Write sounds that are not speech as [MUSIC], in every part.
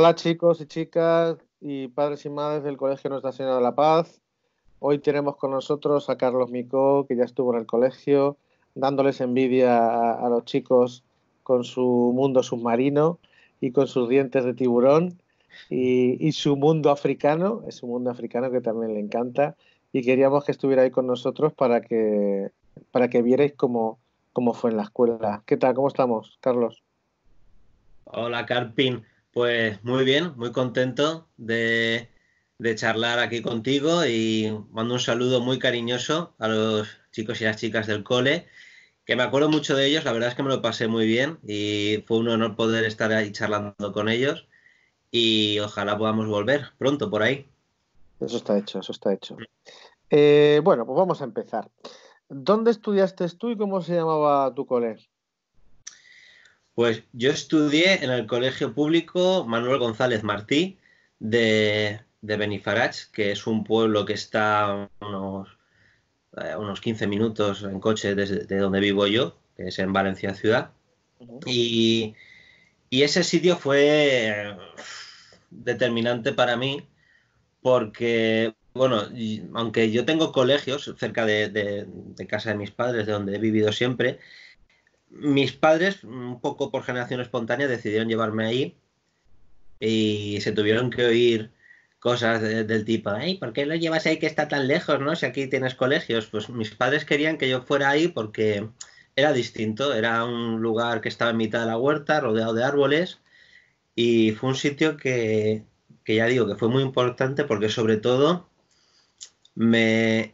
Hola chicos y chicas y padres y madres del Colegio Nuestra Señora de la Paz. Hoy tenemos con nosotros a Carlos Micó, que ya estuvo en el colegio, dándoles envidia a, los chicos con su mundo submarino y con sus dientes de tiburón y, su mundo africano, es un mundo africano que también le encanta y queríamos que estuviera ahí con nosotros para que, para que vierais cómo, cómo fue en la escuela. ¿Qué tal? ¿Cómo estamos, Carlos? Hola, Carpin. Pues muy bien, muy contento de, charlar aquí contigo y mando un saludo muy cariñoso a los chicos y las chicas del cole, que me acuerdo mucho de ellos, la verdad es que me lo pasé muy bien y fue un honor poder estar ahí charlando con ellos y ojalá podamos volver pronto por ahí. Eso está hecho, eso está hecho. Eh, bueno, pues vamos a empezar. ¿Dónde estudiaste tú y cómo se llamaba tu cole? Pues yo estudié en el colegio público Manuel González Martí de, Benifarach, que es un pueblo que está unos, 15 eh, minutos en coche desde de donde vivo yo, que es en Valencia Ciudad. y, ese sitio fue eh, determinante para mí porque, bueno, aunque yo tengo colegios cerca de casa de mis padres, de donde he vivido siempre, mis padres, un poco por generación espontánea, decidieron llevarme ahí y se tuvieron que oír cosas del tipo, ¿por qué lo llevas ahí que está tan lejos, no? Si aquí tienes colegios. Pues mis padres querían que yo fuera ahí porque era distinto, era un lugar que estaba en mitad de la huerta, rodeado de árboles y fue un sitio que, ya digo que fue muy importante porque sobre todo me,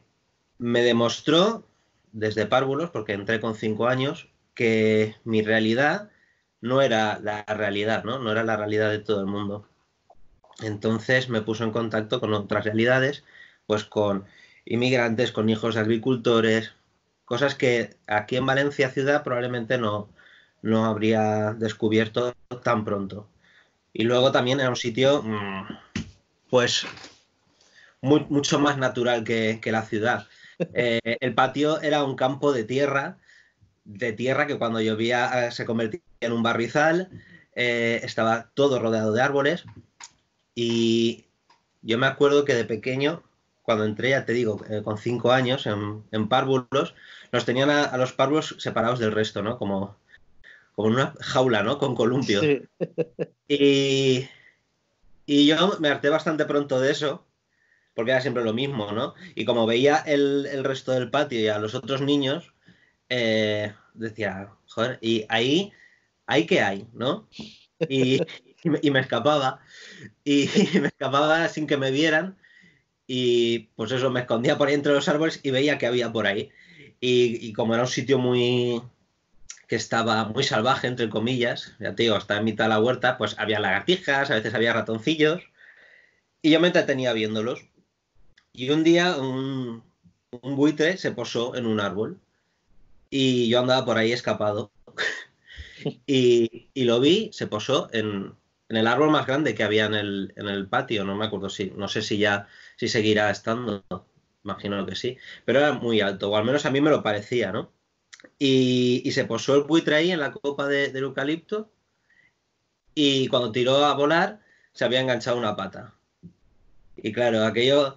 me demostró desde párvulos, porque entré con cinco años, que mi realidad no era la realidad, ¿no? No era la realidad de todo el mundo. Entonces me puso en contacto con otras realidades, pues con inmigrantes, con hijos de agricultores, cosas que aquí en Valencia ciudad probablemente no, no habría descubierto tan pronto. Y luego también era un sitio, mm, pues, mucho más natural que, la ciudad. Eh, el patio era un campo de tierra de tierra que cuando llovía eh, se convertía en un barrizal, eh, estaba todo rodeado de árboles y yo me acuerdo que de pequeño, cuando entré, ya te digo, eh, con cinco años en, en párvulos, nos tenían a, los párvulos separados del resto, ¿no? Como, como en una jaula, ¿no? Con columpio. Y, yo me harté bastante pronto de eso, porque era siempre lo mismo, ¿no? Y como veía el, el resto del patio y a los otros niños, eh, decía, joder, y ahí, ahí que hay, ¿no? Y, me, escapaba, y, [LAUGHS] me escapaba sin que me vieran, y pues eso, me escondía por ahí entre los árboles y veía que había por ahí. Y, como era un sitio muy que estaba muy salvaje, entre comillas, ya te digo, hasta en mitad de la huerta, pues había lagartijas, a veces había ratoncillos, y yo me entretenía viéndolos. Y un día un buitre se posó en un árbol y yo andaba por ahí escapado. [LAUGHS] y, lo vi, se posó en, el árbol más grande que había en el, patio, no me acuerdo si, no sé si ya, si seguirá estando, imagino que sí, pero era muy alto, o al menos a mí me lo parecía, ¿no? Y, se posó el buitre ahí en la copa del eucalipto y cuando tiró a volar se había enganchado una pata. Y claro, aquello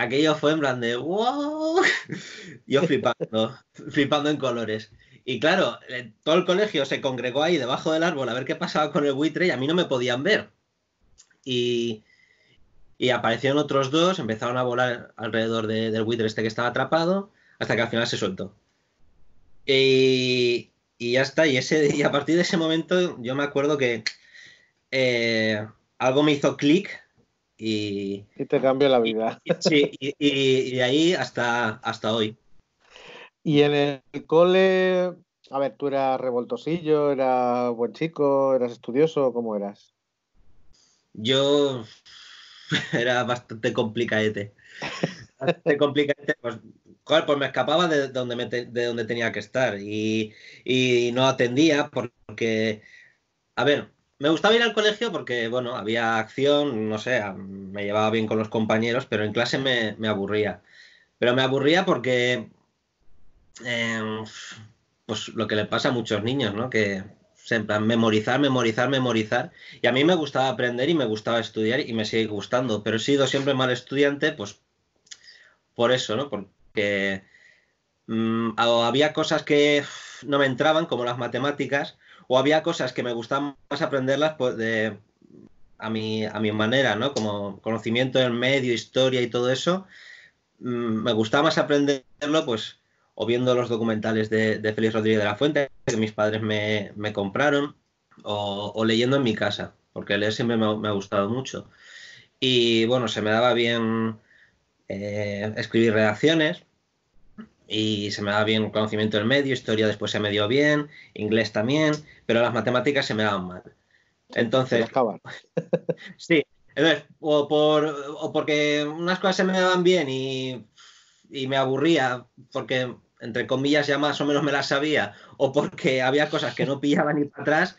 aquello fue en plan de wow, [LAUGHS] yo flipando, [LAUGHS] flipando en colores. Y claro, eh, todo el colegio se congregó ahí debajo del árbol a ver qué pasaba con el buitre y a mí no me podían ver. Y, aparecieron otros dos, empezaron a volar alrededor del buitre este que estaba atrapado, hasta que al final se suelto. Y, ya está, y, ese, a partir de ese momento yo me acuerdo que eh, algo me hizo clic y... te cambió la vida. sí, y, de ahí hasta, hasta hoy. Y en el cole, a ver, ¿tú eras revoltosillo, eras buen chico, eras estudioso? ¿Cómo eras? Yo [LAUGHS] era bastante complicadete. bastante complicadete, pues, pues me escapaba de donde, me de donde tenía que estar y, y no atendía porque, a ver, me gustaba ir al colegio porque, bueno, había acción, no sé, me llevaba bien con los compañeros, pero en clase me, me aburría. Pero me aburría porque, em, pues lo que le pasa a muchos niños, ¿no? Que memorizar, memorizar, memorizar. Y a mí me gustaba aprender y me gustaba estudiar y me sigue gustando, pero he sido siempre mal estudiante, pues por eso, ¿no? Porque mm, había cosas que no me entraban, como las matemáticas, o había cosas que me gustaban más aprenderlas pues, a, mi, a mi manera, ¿no? Como conocimiento del medio, historia y todo eso, mm, me gustaba más aprenderlo, pues, o viendo los documentales de, Félix Rodríguez de la Fuente, que mis padres me, compraron, o, leyendo en mi casa, porque leer siempre me, ha gustado mucho. Y bueno, se me daba bien eh, escribir redacciones, y se me daba bien conocimiento del medio, historia después se me dio bien, inglés también, pero las matemáticas se me daban mal. Entonces... [LAUGHS] sí, o, por, o porque unas cosas se me daban bien y, y me aburría porque entre comillas, ya más o menos me las sabía, o porque había cosas que no [LAUGHS] pillaba ni para atrás,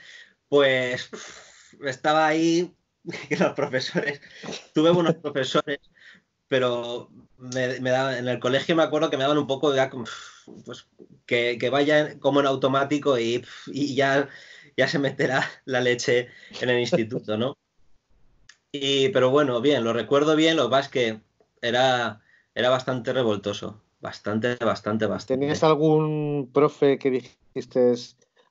pues estaba ahí [LAUGHS] que los profesores, tuve buenos profesores pero me, en el colegio me acuerdo que me daban un poco de pues, que, vaya como en automático y, ya, ya se meterá la leche en el instituto, ¿no? pero bueno, bien, lo recuerdo bien, lo que que era, era bastante revoltoso, bastante, bastante, bastante. ¿Tenías algún profe que dijiste,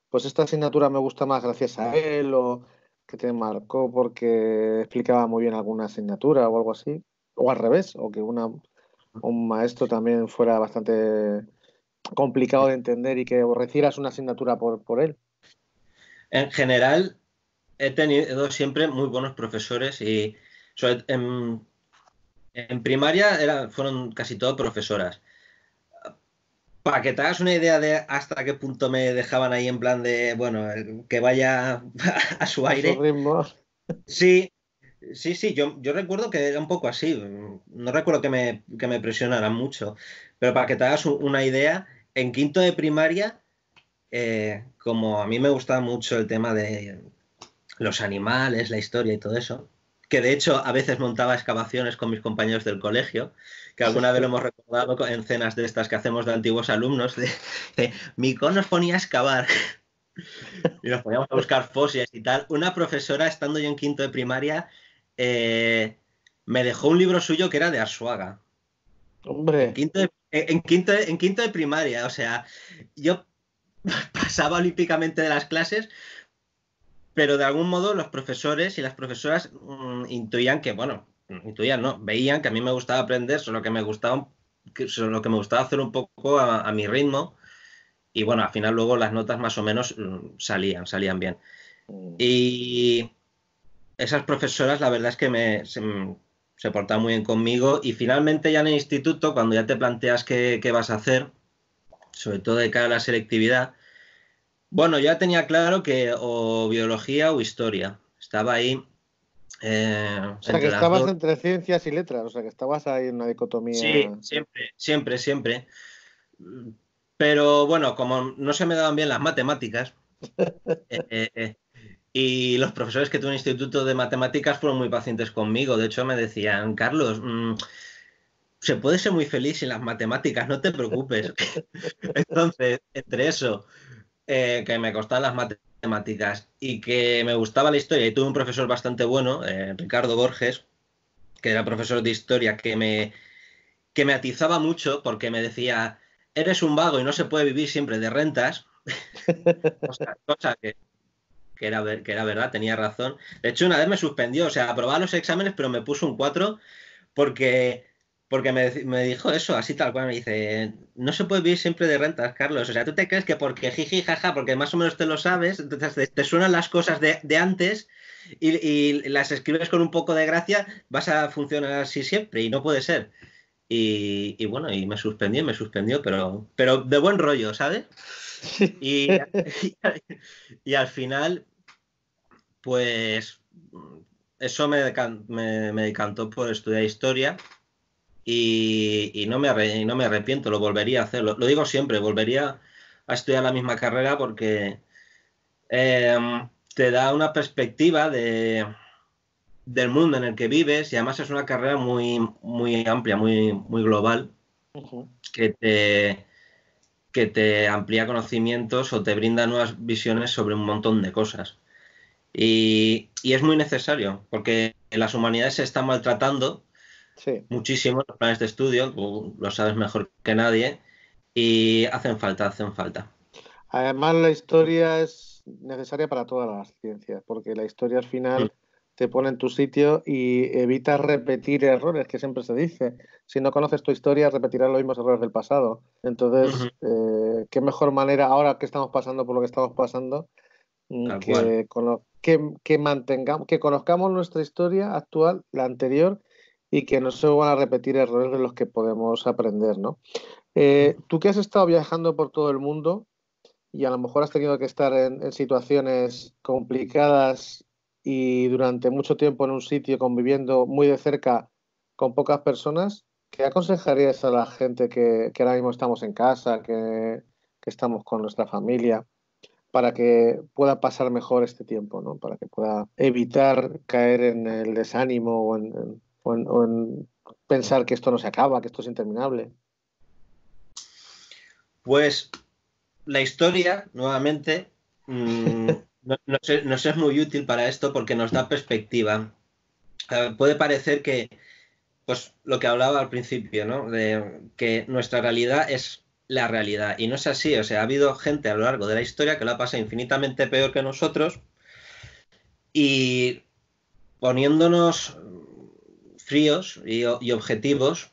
pues esta asignatura me gusta más gracias a él o que te marcó porque explicaba muy bien alguna asignatura o algo así? o al revés, o que una, un maestro también fuera bastante complicado de entender y que recibieras una asignatura por, él. En general, he tenido siempre muy buenos profesores y en, primaria fueron casi todos profesoras. Para que te hagas una idea de hasta qué punto me dejaban ahí en plan de, bueno, que vaya [LAUGHS] a su aire. Sí, Sí, sí, yo, yo recuerdo que era un poco así. No recuerdo que me, que presionaran mucho. Pero para que te hagas una idea, en quinto de primaria, eh, como a mí me gustaba mucho el tema de los animales, la historia y todo eso, que de hecho a veces montaba excavaciones con mis compañeros del colegio, que alguna vez lo hemos recordado en cenas de estas que hacemos de antiguos alumnos, de, mi Mico nos ponía a excavar [LAUGHS] y nos poníamos a buscar fósiles y tal. Una profesora, estando yo en quinto de primaria, eh, me dejó un libro suyo que era de Arsuaga. Hombre. En quinto de, en quinto primaria, o sea, yo [LAUGHS] pasaba olímpicamente de las clases, pero de algún modo los profesores y las profesoras mm, intuían que, bueno, intuían, ¿no? Veían que a mí me gustaba aprender, solo que me gustaba, solo que me gustaba hacer un poco a, mi ritmo. Y bueno, al final luego las notas más o menos mm, salían, salían bien. Mm. Y esas profesoras, la verdad es que me, se, muy bien conmigo y finalmente ya en el instituto, cuando ya te planteas qué, vas a hacer, sobre todo de cara a la selectividad, bueno, ya tenía claro que o biología o historia. Estaba ahí. Eh, o sea, que estabas entre ciencias y letras, o sea, que estabas ahí en una dicotomía. Sí, siempre, siempre, siempre. Pero bueno, como no se me daban bien las matemáticas, [LAUGHS] eh, eh, y los profesores que tuve en el Instituto de Matemáticas fueron muy pacientes conmigo. De hecho, me decían, Carlos, mm, se puede ser muy feliz en las matemáticas, no te preocupes. [LAUGHS] Entonces, entre eso, eh, que me costaban las matemáticas y que me gustaba la historia, y tuve un profesor bastante bueno, eh, Ricardo Borges, que era profesor de historia, que me, que me atizaba mucho porque me decía, eres un vago y no se puede vivir siempre de rentas. [LAUGHS] que era, que era verdad, tenía razón. De hecho, una vez me suspendió, o sea, aprobaba los exámenes, pero me puso un 4 porque, porque me, dijo eso, así tal cual. Me dice, no se puede vivir siempre de rentas, Carlos. O sea, tú te crees que porque jiji, jaja, porque más o menos te lo sabes, entonces te, suenan las cosas de, antes y, las escribes con un poco de gracia, vas a funcionar así siempre y no puede ser. Y, bueno, y me suspendió, me suspendió, pero, pero de buen rollo, ¿sabes? [LAUGHS] y, al final, pues mm, eso me, decantó por estudiar historia y, no, me arrepiento, lo volvería a hacer. Lo, digo siempre, volvería a estudiar la misma carrera porque em, te da una perspectiva del mundo en el que vives y además es una carrera muy, amplia, muy, global, que te amplía conocimientos o te brinda nuevas visiones sobre un montón de cosas. Y, es muy necesario, porque las humanidades se están maltratando sí. muchísimo los planes de estudio, lo sabes mejor que nadie, y hacen falta, hacen falta. Además, la historia es necesaria para todas las ciencias, porque la historia al final mm. te pone en tu sitio y evita repetir errores, que siempre se dice. Si no conoces tu historia, repetirás los mismos errores del pasado. Entonces, eh, qué mejor manera, ahora que estamos pasando por lo que estamos pasando, mm, Que que que, mantengamos, que conozcamos nuestra historia actual, la anterior, y que no se van a repetir errores de los que podemos aprender, eh, tú que has estado viajando por todo el mundo y a lo mejor has tenido que estar en, situaciones complicadas y durante mucho tiempo en un sitio conviviendo muy de cerca con pocas personas, ¿qué aconsejarías a la gente que, ahora mismo estamos en casa, que estamos con nuestra familia? para que pueda pasar mejor este tiempo, ¿no? para que pueda evitar caer en el desánimo o en, pensar que esto no se acaba, que esto es interminable. Pues la historia, nuevamente, nos, mm, [LAUGHS] no es, es, muy útil para esto porque nos da perspectiva. puede parecer que, pues lo que hablaba al principio, ¿no? De que nuestra realidad es la realidad. Y no es así, o sea, ha habido gente a lo largo de la historia que lo ha pasado infinitamente peor que nosotros y poniéndonos fríos y, objetivos,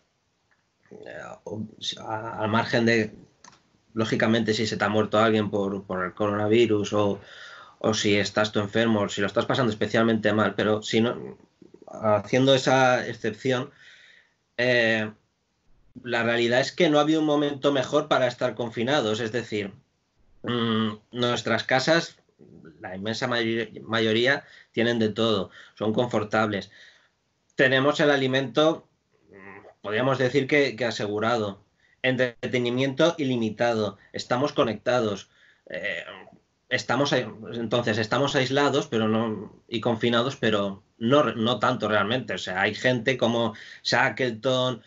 eh, al margen de, lógicamente, si se te ha muerto alguien por, el coronavirus o, si estás tú enfermo, o si lo estás pasando especialmente mal, pero si no, haciendo esa excepción, eh, la realidad es que no ha habido un momento mejor para estar confinados. Es decir, mm, nuestras casas, la inmensa mayoría, tienen de todo, son confortables. Tenemos el alimento, mm, podríamos decir que, asegurado, entretenimiento ilimitado, estamos conectados. Eh, estamos entonces estamos aislados pero no y confinados pero no, no tanto realmente o sea hay gente como Shackleton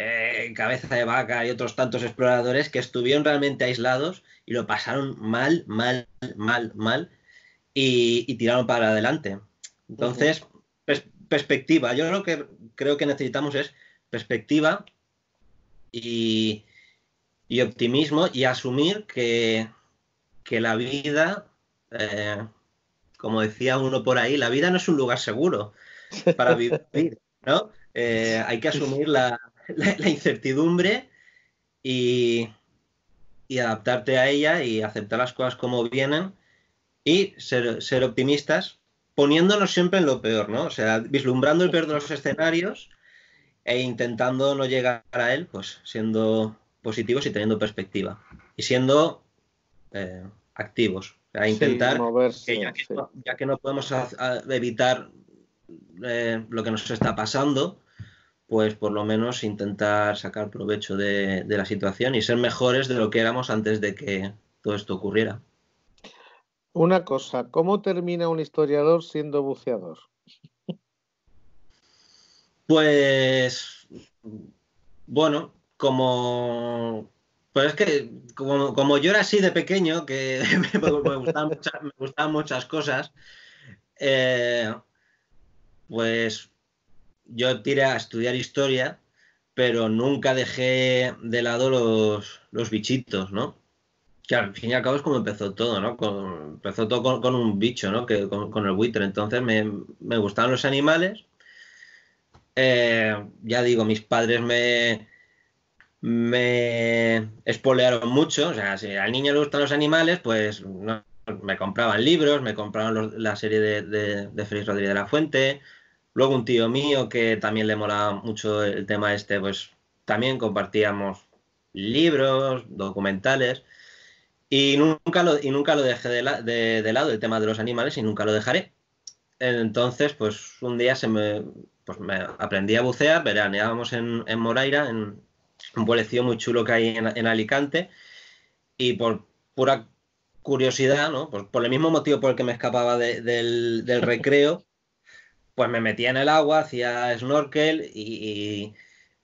eh, Cabeza de Vaca y otros tantos exploradores que estuvieron realmente aislados y lo pasaron mal, mal, mal, mal y, tiraron para adelante. Entonces, perspectiva. Yo lo que creo que necesitamos es perspectiva y, optimismo y asumir que, la vida, eh, como decía uno por ahí, la vida no es un lugar seguro para [LAUGHS] vivir, ¿no? Eh, hay que asumir la, la, incertidumbre y, adaptarte a ella y aceptar las cosas como vienen y ser, optimistas, poniéndonos siempre en lo peor, ¿no? O sea, vislumbrando el peor de los escenarios e intentando no llegar a él, pues siendo positivos y teniendo perspectiva. Y siendo activos. A intentar, ya, que no, podemos evitar eh, lo que nos está pasando, pues por lo menos intentar sacar provecho de, la situación y ser mejores de lo que éramos antes de que todo esto ocurriera. Una cosa, ¿cómo termina un historiador siendo buceador? Pues, bueno, como... Pues es que como, yo era así de pequeño, que [LAUGHS] me, gustaban, muchas, cosas, eh, pues yo tiré a estudiar historia, pero nunca dejé de lado los, bichitos, ¿no? Que al fin y al cabo es como empezó todo, ¿no? empezó todo con, un bicho, ¿no? Que, con, el buitre. Entonces me, me gustaban los animales. Eh, ya digo, mis padres me, me espolearon mucho. O sea, si al niño le gustan los animales, pues me compraban libros, me compraban la serie de, de, de Félix Rodríguez de la Fuente, Luego un tío mío que también le molaba mucho el tema este, pues también compartíamos libros, documentales. Y nunca lo, y nunca lo dejé de, lado el tema de los animales y nunca lo dejaré. Entonces, pues un día se me, pues, me aprendí a bucear, veraneábamos en, en Moraira, en un pueblecito muy chulo que hay en, Alicante, y por pura curiosidad, ¿no? Por, por, el mismo motivo por el que me escapaba del recreo, pues me metía en el agua, hacía snorkel y,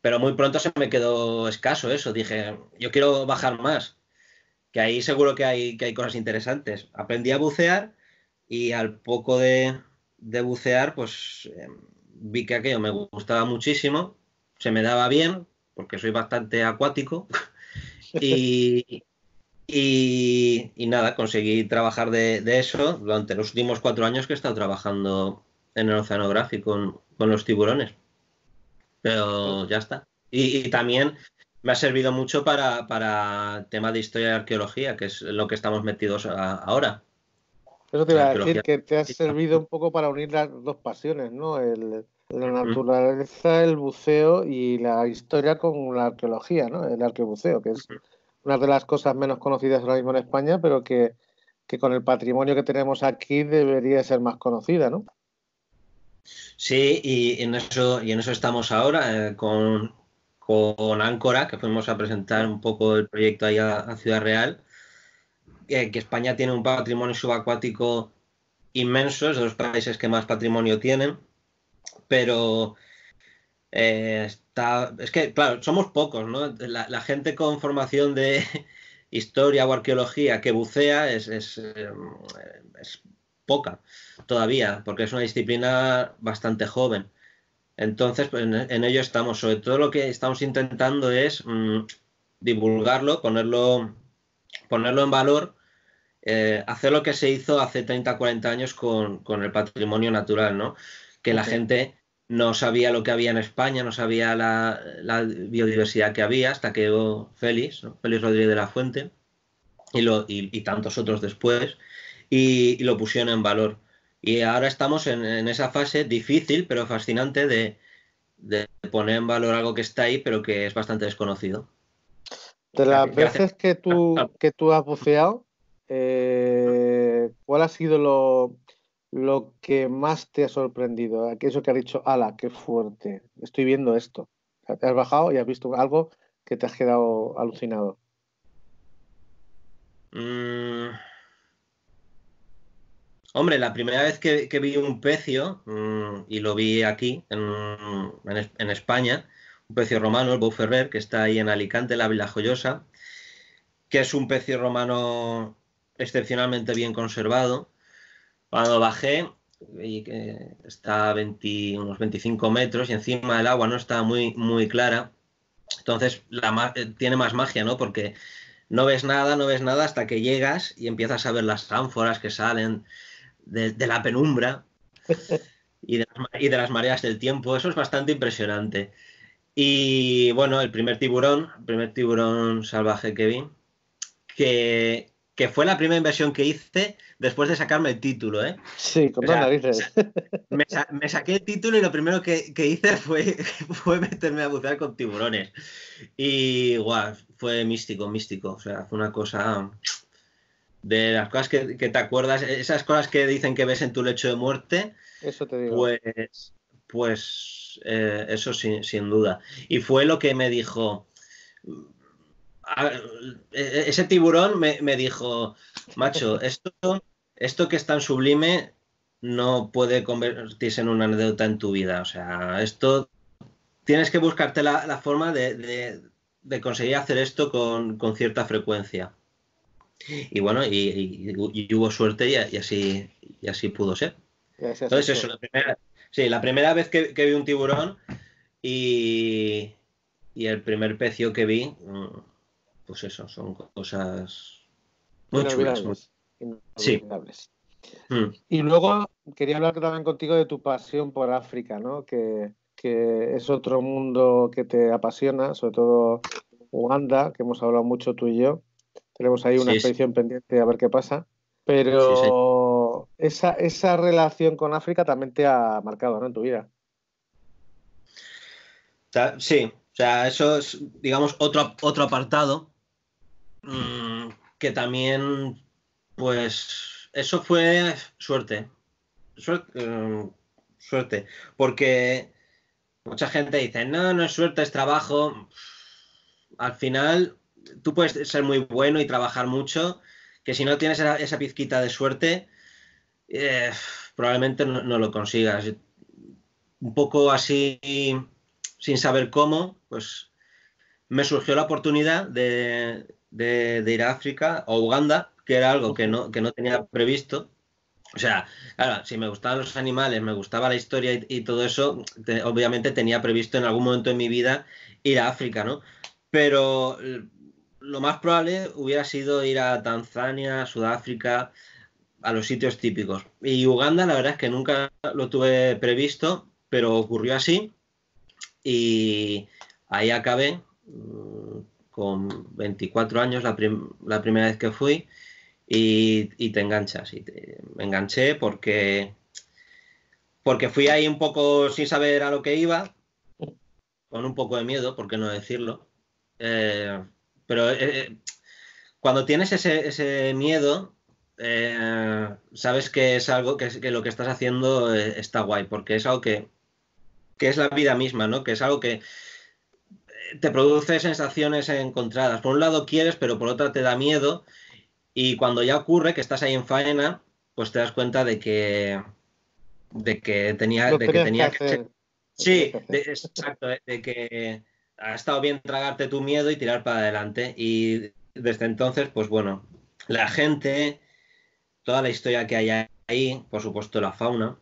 Pero muy pronto se me quedó escaso eso. Dije, yo quiero bajar más, que ahí seguro que hay, que hay cosas interesantes. Aprendí a bucear y al poco de, bucear, pues em, vi que aquello me gustaba muchísimo, se me daba bien, porque soy bastante acuático. [LAUGHS] y, y, nada, conseguí trabajar de, de, eso durante los últimos cuatro años que he estado trabajando en el oceanográfico con, los tiburones. Pero ya está. Y, también me ha servido mucho para, para tema de historia y arqueología, que es lo que estamos metidos ahora. Eso te iba a decir que te ha servido un poco para unir las dos pasiones, ¿no? la naturaleza, el buceo y la historia con la arqueología, ¿no? El arqueobuceo, que es una de las cosas menos conocidas ahora mismo en España, pero que, que con el patrimonio que tenemos aquí debería ser más conocida, ¿no? Sí, y en eso, y en eso estamos ahora eh, con, Áncora, que fuimos a presentar un poco el proyecto ahí a, Ciudad Real, que, España tiene un patrimonio subacuático inmenso, es de los países que más patrimonio tienen, pero eh, es que, claro, somos pocos, ¿no? La, gente con formación de [LAUGHS] historia o arqueología que bucea es eh, poca todavía, porque es una disciplina bastante joven. Entonces, pues, en, ello estamos. Sobre todo lo que estamos intentando es mm, divulgarlo, ponerlo, ponerlo en valor, eh, hacer lo que se hizo hace 30, 40 años con, el patrimonio natural, ¿no? Que la gente no sabía lo que había en España, no sabía la, biodiversidad que había, hasta que llegó Félix, Félix Rodríguez de la Fuente, y tantos otros después y, lo pusieron en valor. Y ahora estamos en, esa fase difícil, pero fascinante, de, poner en valor algo que está ahí, pero que es bastante desconocido. De las veces que tú, ah, ah. que tú has buceado, eh, ¿cuál ha sido lo, que más te ha sorprendido? Aquello que ha dicho, ala, qué fuerte, estoy viendo esto. te has bajado y has visto algo que te has quedado alucinado. Mmm... Hombre, la primera vez que, vi un pecio, mm, y lo vi aquí, en, España, un pecio romano, el Bou que está ahí en Alicante, la Villa Joyosa, que es un pecio romano excepcionalmente bien conservado. Cuando bajé, y que está a unos 25 metros y encima el agua no está muy, muy clara. Entonces eh, tiene más magia, ¿no? Porque no ves nada, no ves nada hasta que llegas y empiezas a ver las ánforas que salen de, la penumbra [LAUGHS] y de, las, mareas del tiempo. Eso es bastante impresionante. Y bueno, el primer tiburón, el primer tiburón salvaje que vi, que, fue la primera inversión que hice después de sacarme el título, ¿eh? Sí, con [LAUGHS] Me, saqué el título y lo primero que, hice fue, [LAUGHS] fue, meterme a bucear con tiburones. Y guau, fue místico, místico. O sea, fue una cosa de las cosas que, te acuerdas, e-, esas cosas que dicen que ves en tu lecho de muerte. Eso te digo. Pues, pues eh, eso sin, duda. Y fue lo que me dijo. E-, e-, ese tiburón me, dijo, macho, [LAUGHS] esto, esto que es tan sublime no puede convertirse en una anécdota en tu vida. O sea, esto tienes que buscarte la, forma de, conseguir hacer esto con, con cierta frecuencia. Y bueno, y, hubo suerte y, así, y así pudo ser. Entonces, eso, la primera, sí, la primera vez que, vi un tiburón y, y el primer pecio que vi, mm, pues eso, son cosas muy chulas. Mm. Y luego quería hablar también contigo de tu pasión por África, ¿no? Que, que, es otro mundo que te apasiona, sobre todo Uganda, que hemos hablado mucho tú y yo. Tenemos ahí una expedición pendiente a ver qué pasa. Pero esa, esa relación con África también te ha marcado, ¿no? En tu vida. Sí, o sea, eso es, digamos, otro, otro apartado mm, que también, pues, eso fue suerte. Suerte, mm, suerte. Porque mucha gente dice, no, no es suerte, es trabajo. Al final, tú puedes ser muy bueno y trabajar mucho, que si no tienes esa, pizquita de suerte, eh, probablemente no, lo consigas. Un poco así, sin saber cómo, pues me surgió la oportunidad de, ir a África o Uganda, que era algo que no, no tenía previsto. O sea, claro, si me gustaban los animales, me gustaba la historia y, todo eso, obviamente tenía previsto en algún momento de mi vida ir a África, ¿no? Pero lo más probable hubiera sido ir a Tanzania, Sudáfrica, a los sitios típicos. Y Uganda, la verdad es que nunca lo tuve previsto, pero ocurrió así. Y ahí acabé mm, con 24 años, la, primera vez que fui, y, te enganchas. Y me enganché porque, porque fui ahí un poco sin saber a lo que iba, con un poco de miedo, por qué no decirlo. Eh, pero eh, eh, cuando tienes ese, miedo, eh, sabes que es algo que, que, lo que estás haciendo está guay, porque es algo que, es la vida misma, ¿no? Que es algo que te produce sensaciones encontradas. Por un lado quieres, pero por otra te da miedo. Y cuando ya ocurre que estás ahí en faena, pues te das cuenta de que de que tenía, que, tenía sí, exacto, de que ha estado bien tragarte tu miedo y tirar para adelante. Y desde entonces, pues bueno, la gente, toda la historia que hay ahí, por supuesto la fauna,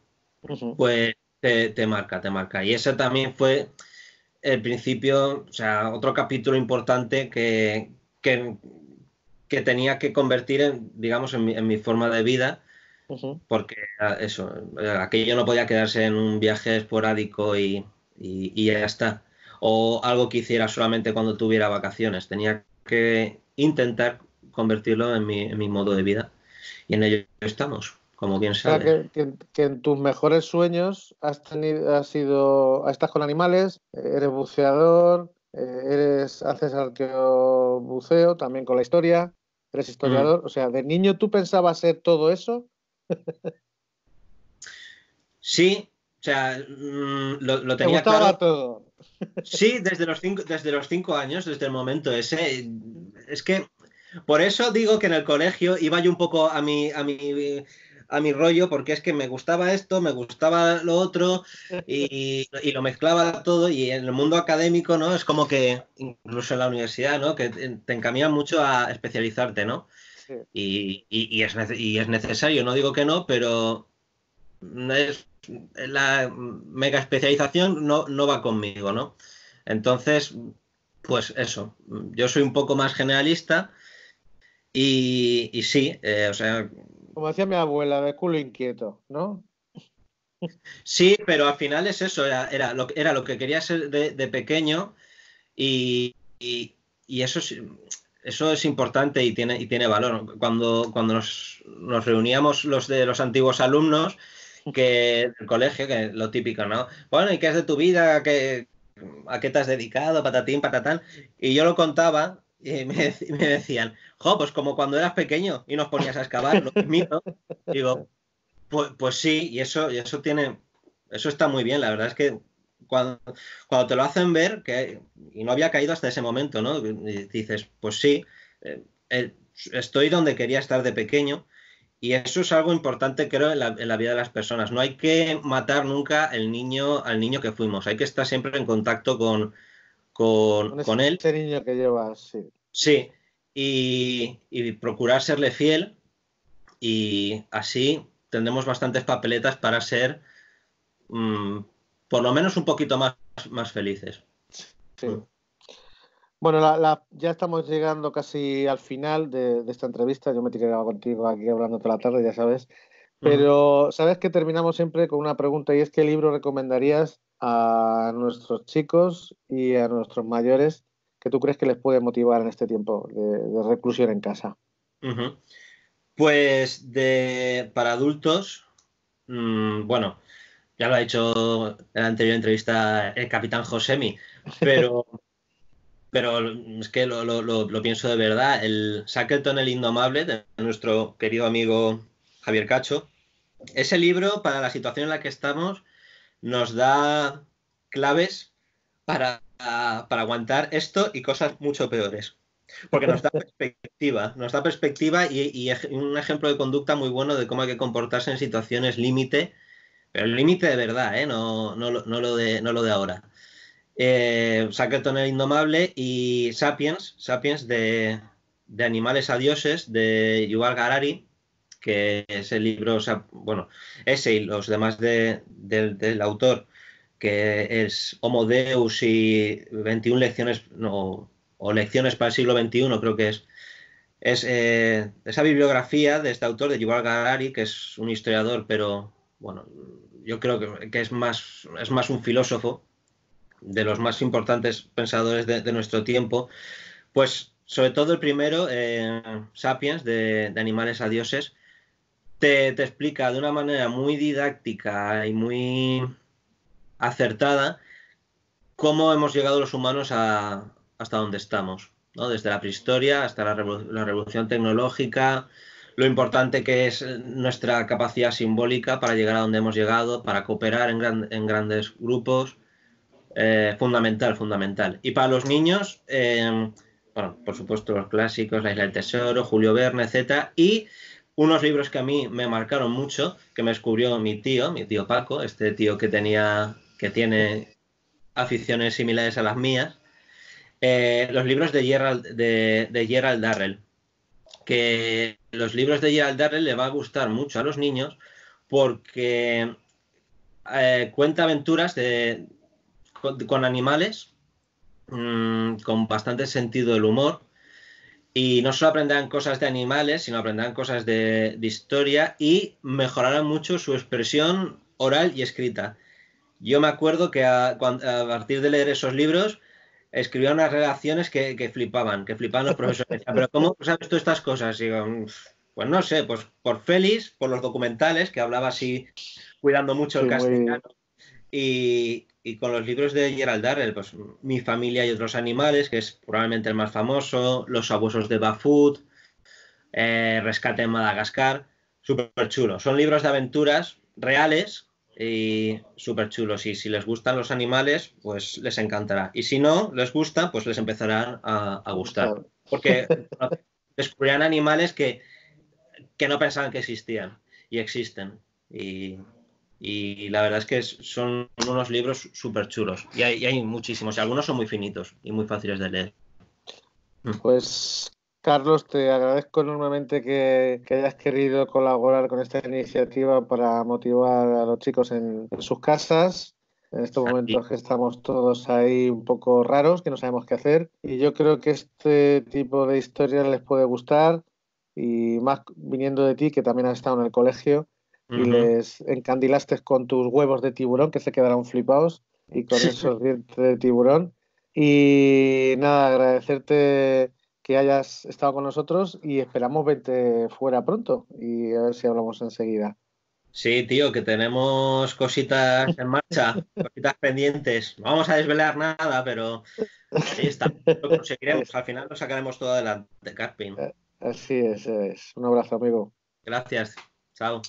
pues te, marca, te marca. Y ese también fue el principio, o sea, otro capítulo importante que, que, tenía que convertir en, digamos, en mi, forma de vida. Porque eso, aquello no podía quedarse en un viaje esporádico y, y ya está o algo que hiciera solamente cuando tuviera vacaciones. Tenía que intentar convertirlo en mi, modo de vida. Y en ello estamos, como bien sabes. O sea, que, en tus mejores sueños has tenido, has sido, estás con animales, eres buceador, eh, eres, haces arqueobuceo también con la historia, eres mm. historiador. O sea, ¿de niño tú pensabas ser todo eso? sí, o sea, mm, lo, tenía claro. todo. Sí, desde los, cinco, desde los cinco años, desde el momento ese. Es que por eso digo que en el colegio iba yo un poco a mi, a mi, a mi rollo, porque es que me gustaba esto, me gustaba lo otro, y, lo mezclaba todo, y en el mundo académico, ¿no? Es como que, incluso en la universidad, ¿no? Que te encamina mucho a especializarte, ¿no? Y, y, es, y es necesario, no digo que no, pero es la mega especialización no, no va conmigo, ¿no? Entonces, pues eso, yo soy un poco más generalista y, sí, eh, o sea... Como decía mi abuela, de culo inquieto, ¿no? Sí, pero al final es eso, era, lo, era lo que quería ser de, pequeño y, eso, es, eso es importante y tiene, y tiene valor. Cuando, cuando nos, nos reuníamos los de los antiguos alumnos, que el colegio, que lo típico, ¿no? Bueno, ¿y qué es de tu vida? ¿A qué te has dedicado? Patatín, patatán. Y yo lo contaba y [LAUGHS] me, decían, jo, pues como cuando eras pequeño y nos ponías a excavar, lo mismo. Digo, pues, pues, sí, y eso, eso tiene, eso está muy bien, la verdad es que cuando, cuando, te lo hacen ver, que, y no había caído hasta ese momento, ¿no? dices, pues sí, eh, eh, estoy donde quería estar de pequeño, y eso es algo importante, creo, en la, vida de las personas. No hay que matar nunca el niño, al niño que fuimos. Hay que estar siempre en contacto con, con, con, él. niño que llevas, sí. Sí. Y, y, procurar serle fiel. Y así tendremos bastantes papeletas para ser mm, por lo menos un poquito más, más felices. Sí. Bueno, la, ya estamos llegando casi al final de, esta entrevista. Yo me tiraba contigo aquí hablando toda la tarde, ya sabes. Pero sabes que terminamos siempre con una pregunta y es qué libro recomendarías a nuestros chicos y a nuestros mayores que tú crees que les puede motivar en este tiempo de, reclusión en casa. Pues de, para adultos, mm, bueno, ya lo ha dicho en la anterior entrevista el capitán Josemi, pero [LAUGHS] pero es que lo, pienso de verdad. El en el Indomable de nuestro querido amigo Javier Cacho, ese libro, para la situación en la que estamos, nos da claves para, aguantar esto y cosas mucho peores. Porque nos da [LAUGHS] perspectiva, nos da perspectiva y, un ejemplo de conducta muy bueno de cómo hay que comportarse en situaciones límite, pero el límite de verdad, ¿eh? no, no, no, lo de, no lo de ahora eh, el Indomable y Sapiens, Sapiens de, Animales a Dioses de Yuval Garari que es el libro, bueno, ese y los demás del autor, que es Homo Deus y 21 lecciones, no, o lecciones para el siglo XXI, creo que es. Eh, esa bibliografía de este autor, de Yuval Garari que es un historiador, pero bueno, yo creo que, que es, más, es más un filósofo, de los más importantes pensadores de, nuestro tiempo, pues sobre todo el primero, eh, Sapiens, de, Animales a Dioses, te, explica de una manera muy didáctica y muy acertada cómo hemos llegado los humanos hasta donde estamos, ¿no? desde la prehistoria hasta la, revolución tecnológica, lo importante que es nuestra capacidad simbólica para llegar a donde hemos llegado, para cooperar en, en grandes grupos, eh, fundamental, fundamental. Y para los niños, eh, bueno, por supuesto los clásicos, La Isla del Tesoro, Julio Verne, etc. Y unos libros que a mí me marcaron mucho, que me descubrió mi tío, mi tío Paco, este tío que tenía, que tiene aficiones similares a las mías, eh, los libros de Gerald, de, de Gerald Darrell. Que los libros de Gerald Darrell le va a gustar mucho a los niños porque cuenta aventuras de, con, animales mm, con bastante sentido del humor. Y no solo aprenderán cosas de animales, sino aprenderán cosas de, historia y mejorarán mucho su expresión oral y escrita. Yo me acuerdo que a, partir de leer esos libros escribía unas relaciones que, flipaban, que flipaban los profesores. Pero ¿cómo sabes tú estas cosas? Y pues no sé, pues por Félix, por los documentales, que hablaba así, cuidando mucho el castellano. Y, y con los libros de Gerald Darrell, pues Mi familia y otros animales, que es probablemente el más famoso, Los abusos de Bafut, eh, Rescate en Madagascar, súper chulo. Son libros de aventuras reales y súper chulos. Y si les gustan los animales, pues les encantará. Y si no les gusta, pues les empezarán a, gustar. Porque [LAUGHS] descubrirán animales que, que no pensaban que existían y existen. Y y la verdad es que son unos libros súper chulos y hay, hay, muchísimos, algunos son muy finitos y muy fáciles de leer. Mm. Pues Carlos, te agradezco enormemente que, hayas querido colaborar con esta iniciativa para motivar a los chicos en, en sus casas en estos momentos que estamos todos ahí un poco raros, que no sabemos qué hacer. Y yo creo que este tipo de historias les puede gustar y más viniendo de ti, que también has estado en el colegio y les encandilaste con tus huevos de tiburón que se quedaron flipados y con esos dientes de tiburón. Y nada, agradecerte que hayas estado con nosotros y esperamos verte fuera pronto y a ver si hablamos enseguida. Sí, tío, que tenemos cositas en marcha, [LAUGHS] cositas pendientes. No vamos a desvelar nada, pero ahí está. Lo conseguiremos. [LAUGHS] Al final lo sacaremos todo adelante, Carpin. Eh, así es, eh, es. Un abrazo, amigo. Gracias. Chao.